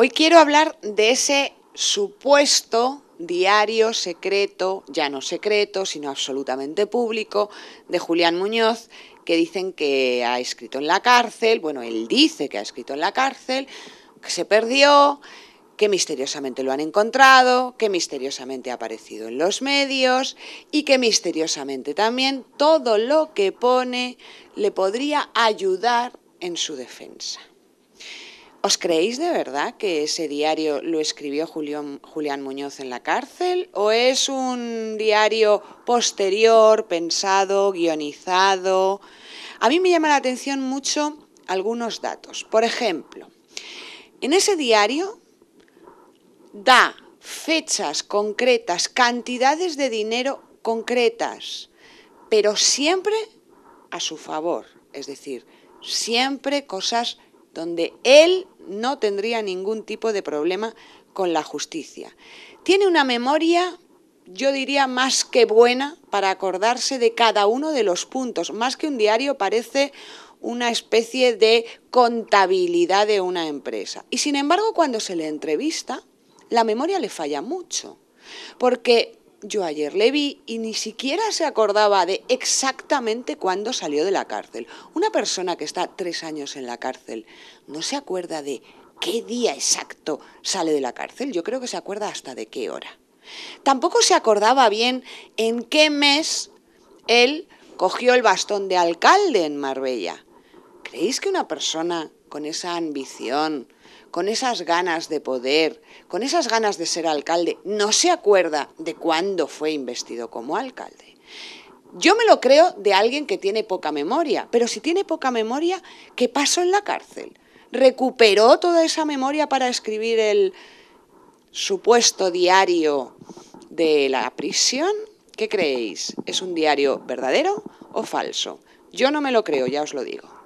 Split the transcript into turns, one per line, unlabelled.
Hoy quiero hablar de ese supuesto diario secreto, ya no secreto, sino absolutamente público, de Julián Muñoz, que dicen que ha escrito en la cárcel, bueno, él dice que ha escrito en la cárcel, que se perdió, que misteriosamente lo han encontrado, que misteriosamente ha aparecido en los medios y que misteriosamente también todo lo que pone le podría ayudar en su defensa. ¿Os creéis de verdad que ese diario lo escribió Julián, Muñoz en la cárcel? ¿O es un diario posterior, pensado, guionizado? A mí me llama la atención mucho algunos datos. Por ejemplo, en ese diario da fechas concretas, cantidades de dinero concretas, pero siempre a su favor, es decir, siempre cosas donde él no tendría ningún tipo de problema con la justicia. Tiene una memoria, yo diría, más que buena para acordarse de cada uno de los puntos. Más que un diario parece una especie de contabilidad de una empresa. Y sin embargo, cuando se le entrevista, la memoria le falla mucho, porque yo ayer le vi y ni siquiera se acordaba de exactamente cuándo salió de la cárcel. Una persona que está tres años en la cárcel no se acuerda de qué día exacto sale de la cárcel. Yo creo que se acuerda hasta de qué hora. Tampoco se acordaba bien en qué mes él cogió el bastón de alcalde en Marbella. ¿Creéis que una persona con esa ambición, con esas ganas de poder, con esas ganas de ser alcalde, no se acuerda de cuándo fue investido como alcalde. Yo me lo creo de alguien que tiene poca memoria, pero si tiene poca memoria, ¿qué pasó en la cárcel? ¿Recuperó toda esa memoria para escribir el supuesto diario de la prisión? ¿Qué creéis? ¿Es un diario verdadero o falso? Yo no me lo creo, ya os lo digo.